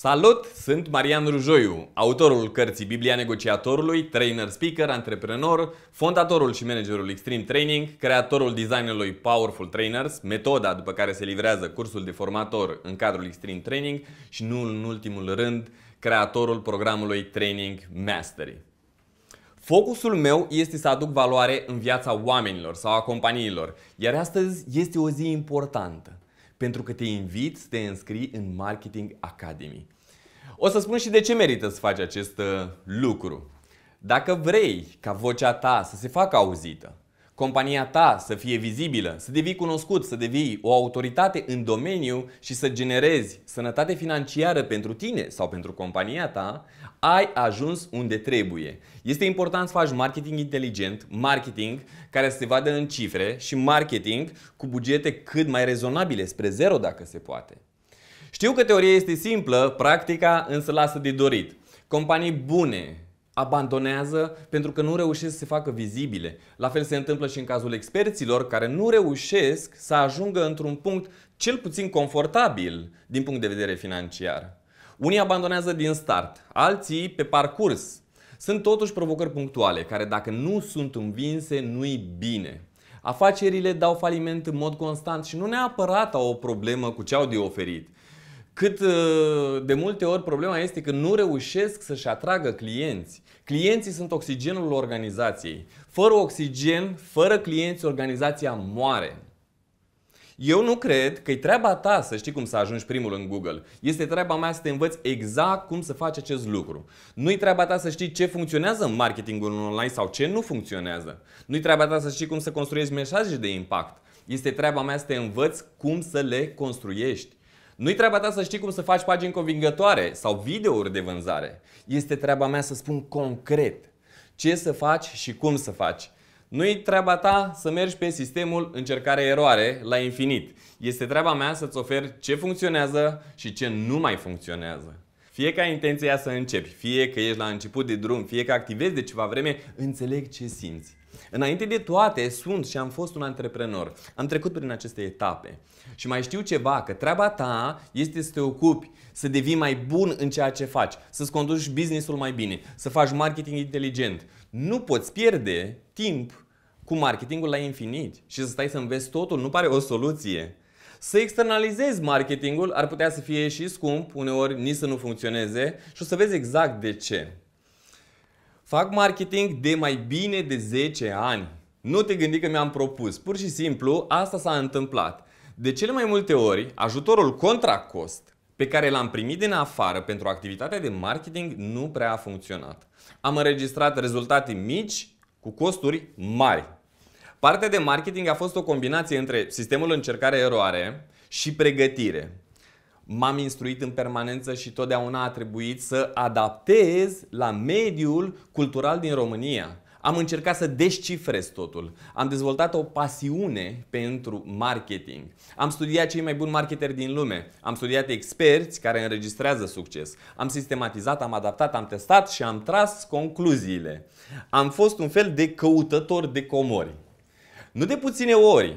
Salut! Sunt Marian Rujoiu, autorul cărții Biblia Negociatorului, trainer, speaker, antreprenor, fondatorul și managerul Extreme Training, creatorul designului Powerful Trainers, metoda după care se livrează cursul de formator în cadrul Extreme Training și nu în ultimul rând, creatorul programului Training Mastery. Focusul meu este să aduc valoare în viața oamenilor sau a companiilor, iar astăzi este o zi importantă pentru că te invit să te înscrii în Marketing Academy. O să spun și de ce merită să faci acest uh, lucru. Dacă vrei ca vocea ta să se facă auzită, compania ta să fie vizibilă, să devii cunoscut, să devii o autoritate în domeniu și să generezi sănătate financiară pentru tine sau pentru compania ta, ai ajuns unde trebuie. Este important să faci marketing inteligent, marketing care să se vadă în cifre și marketing cu bugete cât mai rezonabile, spre zero dacă se poate. Știu că teoria este simplă, practica însă lasă de dorit. Companii bune, abandonează pentru că nu reușesc să se facă vizibile. La fel se întâmplă și în cazul experților care nu reușesc să ajungă într-un punct cel puțin confortabil din punct de vedere financiar. Unii abandonează din start, alții pe parcurs. Sunt totuși provocări punctuale care dacă nu sunt învinse, nu-i bine. Afacerile dau faliment în mod constant și nu neapărat au o problemă cu ce au de oferit, cât uh, de multe ori problema este că nu reușesc să-și atragă clienți. Clienții sunt oxigenul organizației. Fără oxigen, fără clienți, organizația moare. Eu nu cred că e treaba ta să știi cum să ajungi primul în Google. Este treaba mea să te învăț exact cum să faci acest lucru. Nu-i treaba ta să știi ce funcționează în marketingul online sau ce nu funcționează. Nu-i treaba ta să știi cum să construiești mesaje de impact. Este treaba mea să te învăț cum să le construiești. Nu-i treaba ta să știi cum să faci pagini convingătoare sau videouri de vânzare. Este treaba mea să spun concret ce să faci și cum să faci. Nu-i treaba ta să mergi pe sistemul încercare-eroare la infinit. Este treaba mea să-ți ofer ce funcționează și ce nu mai funcționează. Fie că ai intenția să începi, fie că ești la început de drum, fie că activezi de ceva vreme, înțeleg ce simți. Înainte de toate, sunt și am fost un antreprenor. Am trecut prin aceste etape. Și mai știu ceva, că treaba ta este să te ocupi, să devii mai bun în ceea ce faci, să-ți conduci businessul mai bine, să faci marketing inteligent. Nu poți pierde timp cu marketingul la infinit și să stai să înveți totul, nu pare o soluție. Să externalizezi marketingul ar putea să fie și scump, uneori nici să nu funcționeze și o să vezi exact de ce. Fac marketing de mai bine de 10 ani. Nu te gândi că mi-am propus. Pur și simplu, asta s-a întâmplat. De cele mai multe ori, ajutorul contra cost pe care l-am primit din afară pentru activitatea de marketing nu prea a funcționat. Am înregistrat rezultate mici cu costuri mari. Partea de marketing a fost o combinație între sistemul încercare-eroare și pregătire m-am instruit în permanență și totdeauna a trebuit să adaptez la mediul cultural din România. Am încercat să descifrez totul. Am dezvoltat o pasiune pentru marketing. Am studiat cei mai buni marketeri din lume. Am studiat experți care înregistrează succes. Am sistematizat, am adaptat, am testat și am tras concluziile. Am fost un fel de căutător de comori. Nu de puține ori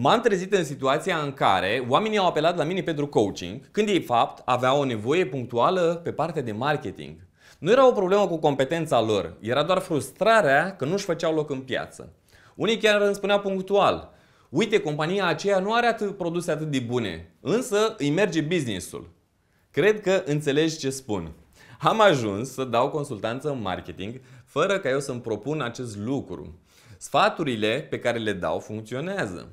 M-am trezit în situația în care oamenii au apelat la mine pentru coaching, când ei, fapt, aveau o nevoie punctuală pe partea de marketing. Nu era o problemă cu competența lor, era doar frustrarea că nu-și făceau loc în piață. Unii chiar îmi spunea punctual, uite, compania aceea nu are atât produse atât de bune, însă îi merge businessul. Cred că înțelegi ce spun. Am ajuns să dau consultanță în marketing fără ca eu să-mi propun acest lucru. Sfaturile pe care le dau funcționează.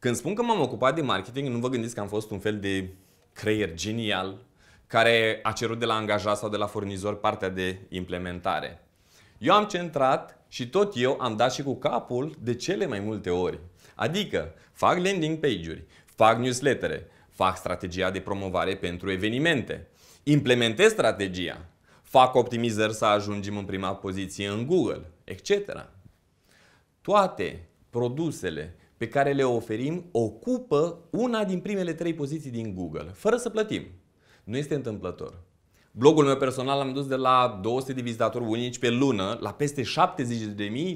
Când spun că m-am ocupat de marketing, nu vă gândiți că am fost un fel de creier genial care a cerut de la angajat sau de la furnizor partea de implementare. Eu am centrat și tot eu am dat și cu capul de cele mai multe ori. Adică fac landing page-uri, fac newslettere, fac strategia de promovare pentru evenimente, implementez strategia, fac optimizări să ajungem în prima poziție în Google, etc. Toate produsele pe care le oferim ocupă una din primele trei poziții din Google, fără să plătim. Nu este întâmplător. Blogul meu personal l-am dus de la 200 de vizitatori unici pe lună la peste 70.000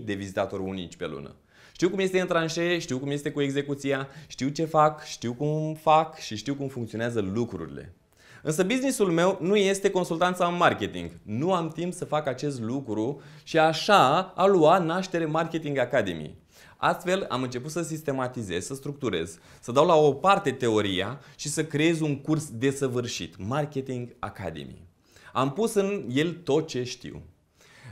de vizitatori unici pe lună. Știu cum este în tranșe, știu cum este cu execuția, știu ce fac, știu cum fac și știu cum funcționează lucrurile. Însă businessul meu nu este consultanța în marketing. Nu am timp să fac acest lucru și așa a luat naștere Marketing Academy. Astfel am început să sistematizez, să structurez, să dau la o parte teoria și să creez un curs desăvârșit, Marketing Academy. Am pus în el tot ce știu.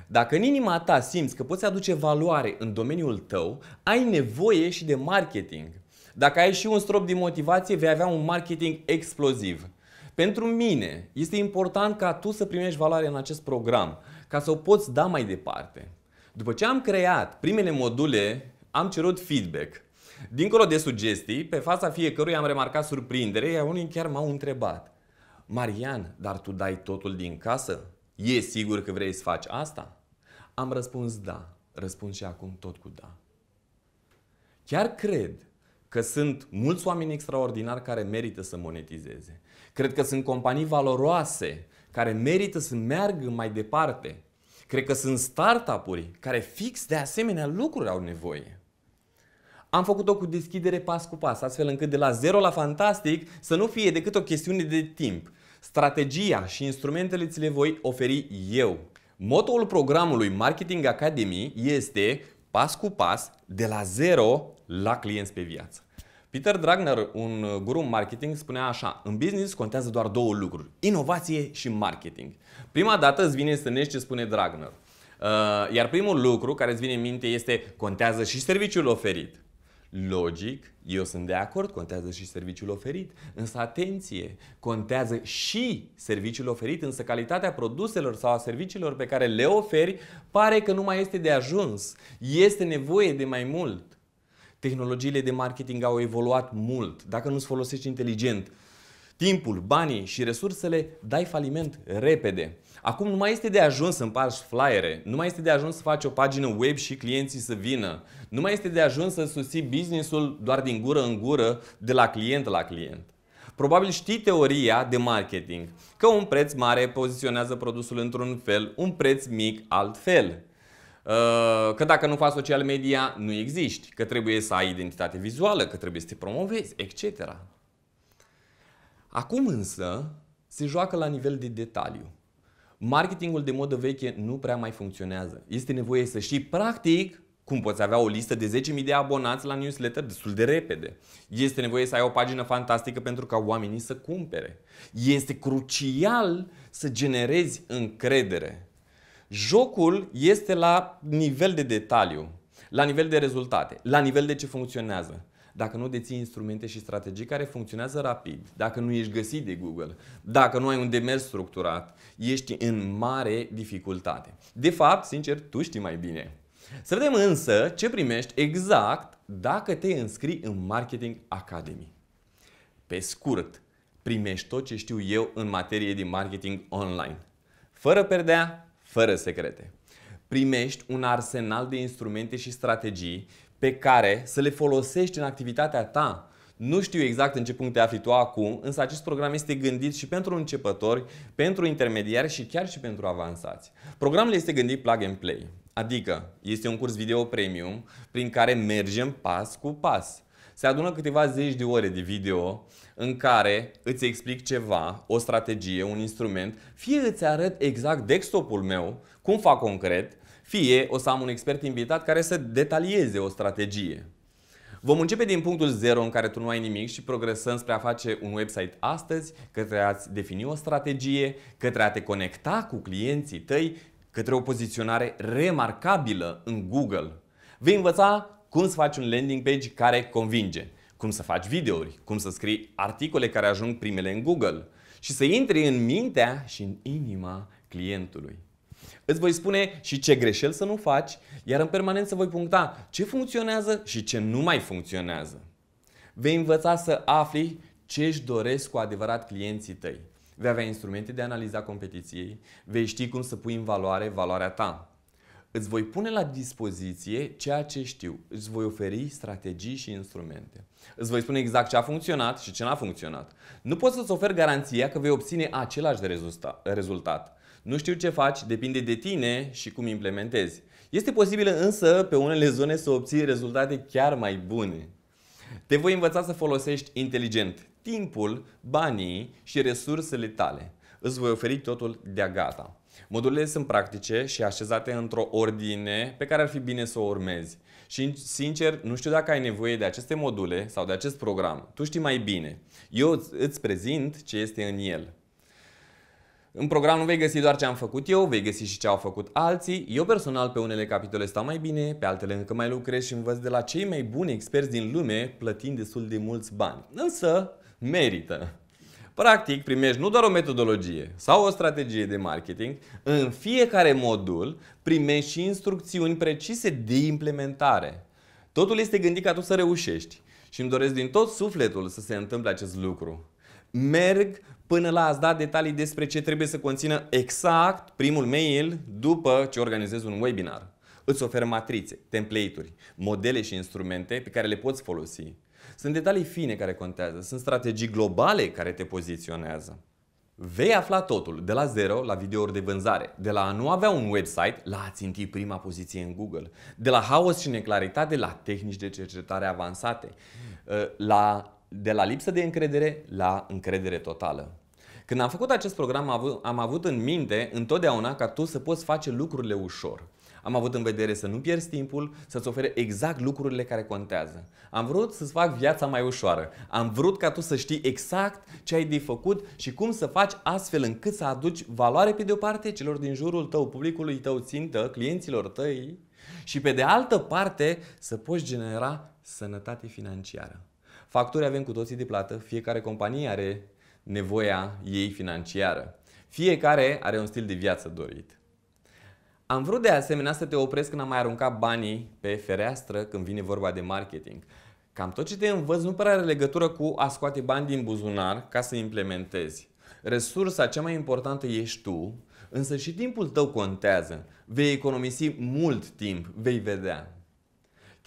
Dacă în inima ta simți că poți aduce valoare în domeniul tău, ai nevoie și de marketing. Dacă ai și un strop de motivație, vei avea un marketing exploziv. Pentru mine este important ca tu să primești valoare în acest program, ca să o poți da mai departe. După ce am creat primele module am cerut feedback. Dincolo de sugestii, pe fața fiecăruia am remarcat surprindere, iar unii chiar m-au întrebat. Marian, dar tu dai totul din casă? E sigur că vrei să faci asta? Am răspuns da. Răspund și acum tot cu da. Chiar cred că sunt mulți oameni extraordinari care merită să monetizeze. Cred că sunt companii valoroase care merită să meargă mai departe. Cred că sunt startup-uri care fix de asemenea lucruri au nevoie. Am făcut-o cu deschidere pas cu pas, astfel încât de la zero la fantastic să nu fie decât o chestiune de timp. Strategia și instrumentele ți le voi oferi eu. Motoul programului Marketing Academy este pas cu pas, de la zero la clienți pe viață. Peter Dragner, un guru marketing, spunea așa, în business contează doar două lucruri, inovație și marketing. Prima dată îți vine să nești ce spune Dragner. Uh, iar primul lucru care îți vine în minte este contează și serviciul oferit. Logic, eu sunt de acord, contează și serviciul oferit. Însă atenție, contează și serviciul oferit, însă calitatea produselor sau a serviciilor pe care le oferi pare că nu mai este de ajuns. Este nevoie de mai mult. Tehnologiile de marketing au evoluat mult. Dacă nu-ți folosești inteligent timpul, banii și resursele, dai faliment repede. Acum nu mai este de ajuns să împarți flyere, nu mai este de ajuns să faci o pagină web și clienții să vină, nu mai este de ajuns să susții businessul doar din gură în gură, de la client la client. Probabil știi teoria de marketing, că un preț mare poziționează produsul într-un fel, un preț mic altfel. Uh, că dacă nu faci social media, nu existi, că trebuie să ai identitate vizuală, că trebuie să te promovezi, etc. Acum însă se joacă la nivel de detaliu. Marketingul de modă veche nu prea mai funcționează. Este nevoie să știi practic cum poți avea o listă de 10.000 de abonați la newsletter destul de repede. Este nevoie să ai o pagină fantastică pentru ca oamenii să cumpere. Este crucial să generezi încredere. Jocul este la nivel de detaliu, la nivel de rezultate, la nivel de ce funcționează dacă nu deții instrumente și strategii care funcționează rapid, dacă nu ești găsit de Google, dacă nu ai un demers structurat, ești în mare dificultate. De fapt, sincer, tu știi mai bine. Să vedem însă ce primești exact dacă te înscrii în Marketing Academy. Pe scurt, primești tot ce știu eu în materie de marketing online. Fără perdea, fără secrete. Primești un arsenal de instrumente și strategii pe care să le folosești în activitatea ta. Nu știu exact în ce punct te afli tu acum, însă acest program este gândit și pentru începători, pentru intermediari și chiar și pentru avansați. Programul este gândit plug and play, adică este un curs video premium prin care mergem pas cu pas. Se adună câteva zeci de ore de video în care îți explic ceva, o strategie, un instrument, fie îți arăt exact desktop-ul meu, cum fac concret, fie o să am un expert invitat care să detalieze o strategie. Vom începe din punctul zero în care tu nu ai nimic și progresăm spre a face un website astăzi, către a-ți defini o strategie, către a te conecta cu clienții tăi, către o poziționare remarcabilă în Google. Vei învăța cum să faci un landing page care convinge, cum să faci videouri, cum să scrii articole care ajung primele în Google și să intri în mintea și în inima clientului. Îți voi spune și ce greșeli să nu faci, iar în permanență voi puncta ce funcționează și ce nu mai funcționează. Vei învăța să afli ce își doresc cu adevărat clienții tăi. Vei avea instrumente de analiza competiției, vei ști cum să pui în valoare valoarea ta. Îți voi pune la dispoziție ceea ce știu. Îți voi oferi strategii și instrumente. Îți voi spune exact ce a funcționat și ce n-a funcționat. Nu poți să-ți ofer garanția că vei obține același rezultat, nu știu ce faci, depinde de tine și cum implementezi. Este posibil însă pe unele zone să obții rezultate chiar mai bune. Te voi învăța să folosești inteligent timpul, banii și resursele tale. Îți voi oferi totul de-a gata. Modulele sunt practice și așezate într-o ordine pe care ar fi bine să o urmezi. Și sincer, nu știu dacă ai nevoie de aceste module sau de acest program. Tu știi mai bine. Eu îți prezint ce este în el. În program nu vei găsi doar ce am făcut eu, vei găsi și ce au făcut alții. Eu personal pe unele capitole stau mai bine, pe altele încă mai lucrez și învăț de la cei mai buni experți din lume, plătind destul de mulți bani. Însă, merită. Practic, primești nu doar o metodologie sau o strategie de marketing, în fiecare modul primești și instrucțiuni precise de implementare. Totul este gândit ca tu să reușești și îmi doresc din tot sufletul să se întâmple acest lucru merg până la a-ți da detalii despre ce trebuie să conțină exact primul mail după ce organizezi un webinar. Îți ofer matrițe, template-uri, modele și instrumente pe care le poți folosi. Sunt detalii fine care contează, sunt strategii globale care te poziționează. Vei afla totul de la zero la videouri de vânzare, de la a nu avea un website la a ținti prima poziție în Google, de la haos și neclaritate la tehnici de cercetare avansate, ă, la de la lipsă de încredere la încredere totală. Când am făcut acest program, am avut în minte întotdeauna ca tu să poți face lucrurile ușor. Am avut în vedere să nu pierzi timpul, să-ți ofere exact lucrurile care contează. Am vrut să-ți fac viața mai ușoară. Am vrut ca tu să știi exact ce ai de făcut și cum să faci astfel încât să aduci valoare pe de o parte celor din jurul tău, publicului tău țintă, clienților tăi și pe de altă parte să poți genera sănătate financiară. Facturi avem cu toții de plată, fiecare companie are nevoia ei financiară. Fiecare are un stil de viață dorit. Am vrut de asemenea să te opresc când am mai aruncat banii pe fereastră când vine vorba de marketing. Cam tot ce te învăț nu prea are legătură cu a scoate bani din buzunar ca să implementezi. Resursa cea mai importantă ești tu, însă și timpul tău contează. Vei economisi mult timp, vei vedea.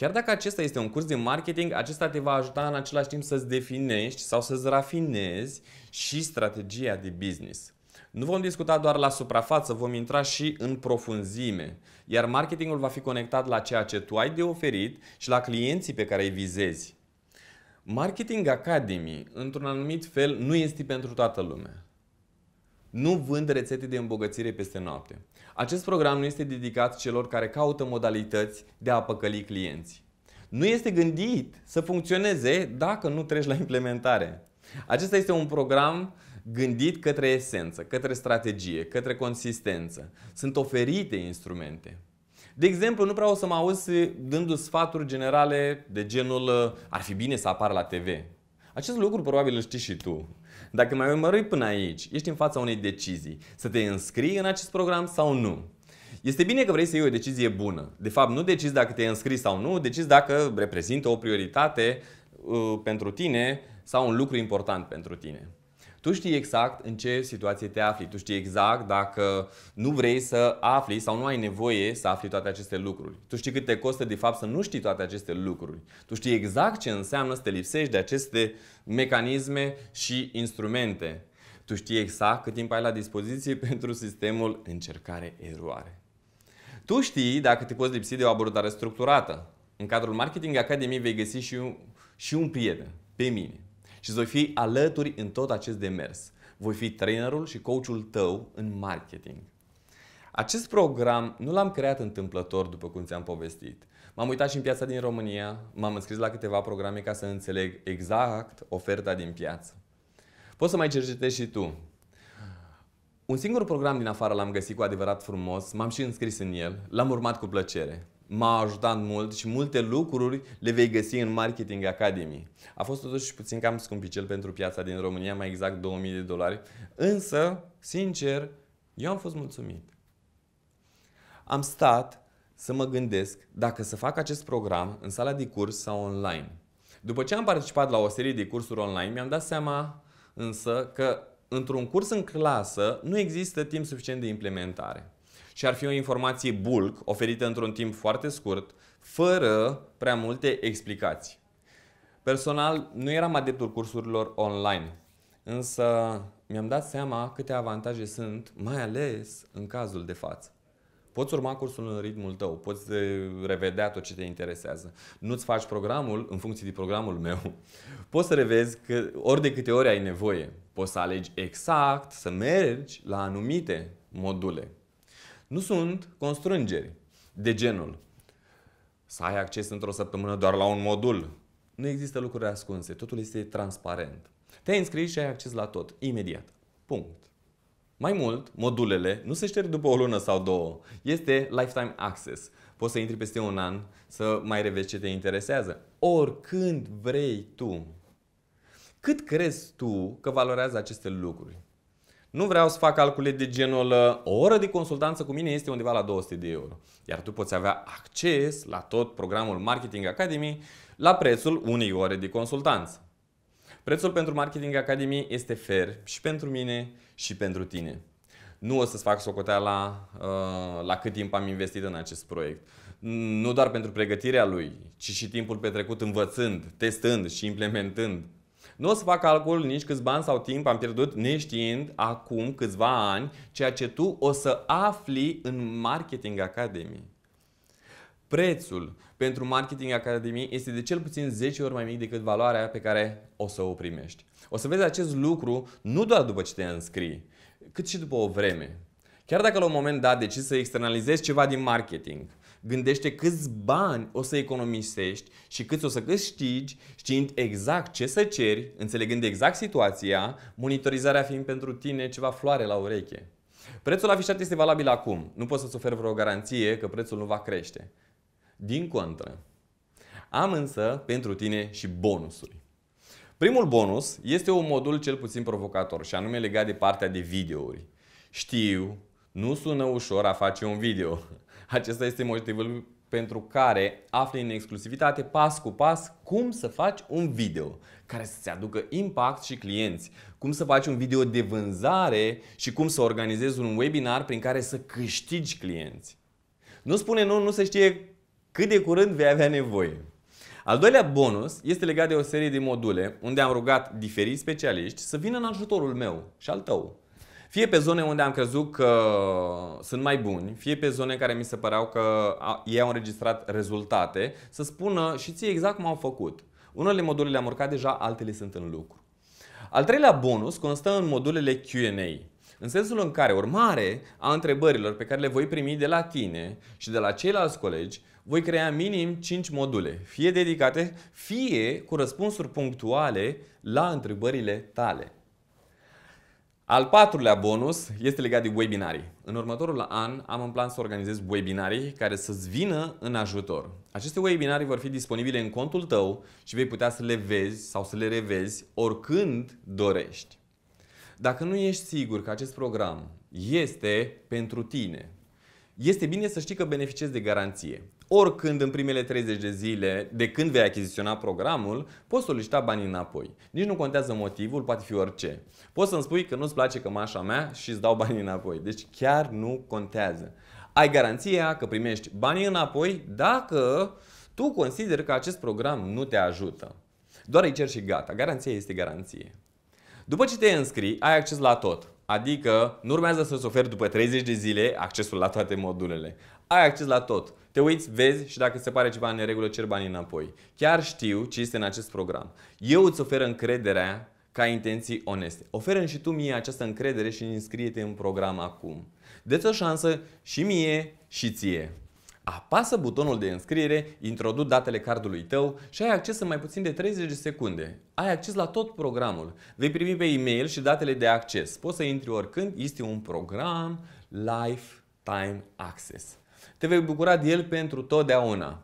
Chiar dacă acesta este un curs de marketing, acesta te va ajuta în același timp să-ți definești sau să-ți rafinezi și strategia de business. Nu vom discuta doar la suprafață, vom intra și în profunzime, iar marketingul va fi conectat la ceea ce tu ai de oferit și la clienții pe care îi vizezi. Marketing Academy, într-un anumit fel, nu este pentru toată lumea nu vând rețete de îmbogățire peste noapte. Acest program nu este dedicat celor care caută modalități de a păcăli clienți. Nu este gândit să funcționeze dacă nu treci la implementare. Acesta este un program gândit către esență, către strategie, către consistență. Sunt oferite instrumente. De exemplu, nu prea o să mă auzi dându-ți sfaturi generale de genul ar fi bine să apară la TV. Acest lucru probabil îl știi și tu. Dacă mai urmări până aici, ești în fața unei decizii. Să te înscrii în acest program sau nu. Este bine că vrei să iei o decizie bună. De fapt, nu decizi dacă te-ai înscris sau nu, decizi dacă reprezintă o prioritate uh, pentru tine sau un lucru important pentru tine. Tu știi exact în ce situație te afli, tu știi exact dacă nu vrei să afli sau nu ai nevoie să afli toate aceste lucruri. Tu știi cât te costă de fapt să nu știi toate aceste lucruri. Tu știi exact ce înseamnă să te lipsești de aceste mecanisme și instrumente. Tu știi exact cât timp ai la dispoziție pentru sistemul încercare-eroare. Tu știi dacă te poți lipsi de o abordare structurată. În cadrul Marketing Academy vei găsi și un, și un prieten, pe mine și îți voi fi alături în tot acest demers. Voi fi trainerul și coachul tău în marketing. Acest program nu l-am creat întâmplător, după cum ți-am povestit. M-am uitat și în piața din România, m-am înscris la câteva programe ca să înțeleg exact oferta din piață. Poți să mai cercetezi și tu. Un singur program din afară l-am găsit cu adevărat frumos, m-am și înscris în el, l-am urmat cu plăcere m-a ajutat mult și multe lucruri le vei găsi în Marketing Academy. A fost totuși puțin cam scumpicel pentru piața din România, mai exact 2000 de dolari, însă, sincer, eu am fost mulțumit. Am stat să mă gândesc dacă să fac acest program în sala de curs sau online. După ce am participat la o serie de cursuri online, mi-am dat seama însă că într-un curs în clasă nu există timp suficient de implementare și ar fi o informație bulk oferită într-un timp foarte scurt, fără prea multe explicații. Personal, nu eram adeptul cursurilor online, însă mi-am dat seama câte avantaje sunt, mai ales în cazul de față. Poți urma cursul în ritmul tău, poți revedea tot ce te interesează. Nu-ți faci programul în funcție de programul meu. Poți să revezi că ori de câte ori ai nevoie. Poți să alegi exact, să mergi la anumite module. Nu sunt constrângeri de genul să ai acces într-o săptămână doar la un modul. Nu există lucruri ascunse, totul este transparent. Te-ai înscris și ai acces la tot, imediat. Punct. Mai mult, modulele nu se șterg după o lună sau două. Este lifetime access. Poți să intri peste un an, să mai revezi ce te interesează. Oricând vrei tu. Cât crezi tu că valorează aceste lucruri? Nu vreau să fac calcule de genul ă, o oră de consultanță cu mine este undeva la 200 de euro. Iar tu poți avea acces la tot programul Marketing Academy la prețul unei ore de consultanță. Prețul pentru Marketing Academy este fair și pentru mine și pentru tine. Nu o să-ți fac socoteala ă, la cât timp am investit în acest proiect. Nu doar pentru pregătirea lui, ci și timpul petrecut învățând, testând și implementând nu o să fac calcul nici câți bani sau timp am pierdut neștiind acum câțiva ani ceea ce tu o să afli în Marketing Academy. Prețul pentru Marketing Academy este de cel puțin 10 ori mai mic decât valoarea pe care o să o primești. O să vezi acest lucru nu doar după ce te înscrii, cât și după o vreme. Chiar dacă la un moment dat decizi să externalizezi ceva din marketing, Gândește câți bani o să economisești și câți o să câștigi, știind exact ce să ceri, înțelegând exact situația, monitorizarea fiind pentru tine ceva floare la ureche. Prețul afișat este valabil acum. Nu poți să-ți oferi vreo garanție că prețul nu va crește. Din contră, am însă pentru tine și bonusuri. Primul bonus este un modul cel puțin provocator și anume legat de partea de videouri. Știu, nu sună ușor a face un video. Acesta este motivul pentru care afli în exclusivitate pas cu pas cum să faci un video care să-ți aducă impact și clienți, cum să faci un video de vânzare și cum să organizezi un webinar prin care să câștigi clienți. Nu spune nu, nu se știe cât de curând vei avea nevoie. Al doilea bonus este legat de o serie de module unde am rugat diferiți specialiști să vină în ajutorul meu și al tău fie pe zone unde am crezut că sunt mai buni, fie pe zone care mi se păreau că ei au înregistrat rezultate, să spună și ție exact cum au făcut. Unele module le-am urcat deja, altele sunt în lucru. Al treilea bonus constă în modulele Q&A. În sensul în care urmare a întrebărilor pe care le voi primi de la tine și de la ceilalți colegi, voi crea minim 5 module, fie dedicate, fie cu răspunsuri punctuale la întrebările tale. Al patrulea bonus este legat de webinarii. În următorul an am în plan să organizez webinarii care să-ți vină în ajutor. Aceste webinarii vor fi disponibile în contul tău și vei putea să le vezi sau să le revezi oricând dorești. Dacă nu ești sigur că acest program este pentru tine, este bine să știi că beneficiezi de garanție. Oricând în primele 30 de zile de când vei achiziționa programul, poți solicita banii înapoi. Nici nu contează motivul, poate fi orice. Poți să-mi spui că nu-ți place cămașa mea și îți dau banii înapoi. Deci chiar nu contează. Ai garanția că primești banii înapoi dacă tu consideri că acest program nu te ajută. Doar îi cer și gata. Garanția este garanție. După ce te înscrii, ai acces la tot. Adică nu urmează să-ți oferi după 30 de zile accesul la toate modulele. Ai acces la tot. Te uiți, vezi și dacă se pare ceva în neregulă, cer banii înapoi. Chiar știu ce este în acest program. Eu îți ofer încrederea ca intenții oneste. oferă și tu mie această încredere și înscrie-te în program acum. Dă-ți o șansă și mie și ție. Apasă butonul de înscriere, introduc datele cardului tău și ai acces în mai puțin de 30 de secunde. Ai acces la tot programul. Vei primi pe e-mail și datele de acces. Poți să intri oricând, este un program Lifetime Access. Te vei bucura de el pentru totdeauna.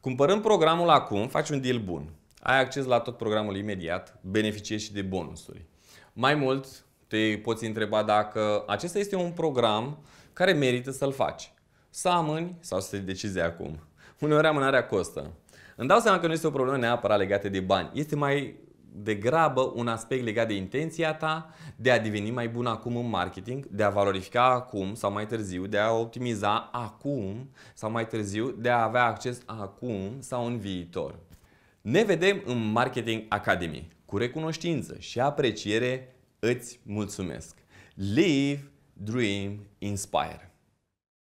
Cumpărând programul acum, faci un deal bun. Ai acces la tot programul imediat, beneficiezi și de bonusuri. Mai mult, te poți întreba dacă acesta este un program care merită să-l faci. Să amâni sau să te decizi acum. Uneori amânarea costă. Îmi dau seama că nu este o problemă neapărat legată de bani. Este mai degrabă un aspect legat de intenția ta de a deveni mai bun acum în marketing, de a valorifica acum sau mai târziu, de a optimiza acum sau mai târziu, de a avea acces acum sau în viitor. Ne vedem în Marketing Academy. Cu recunoștință și apreciere îți mulțumesc. Live, dream, inspire.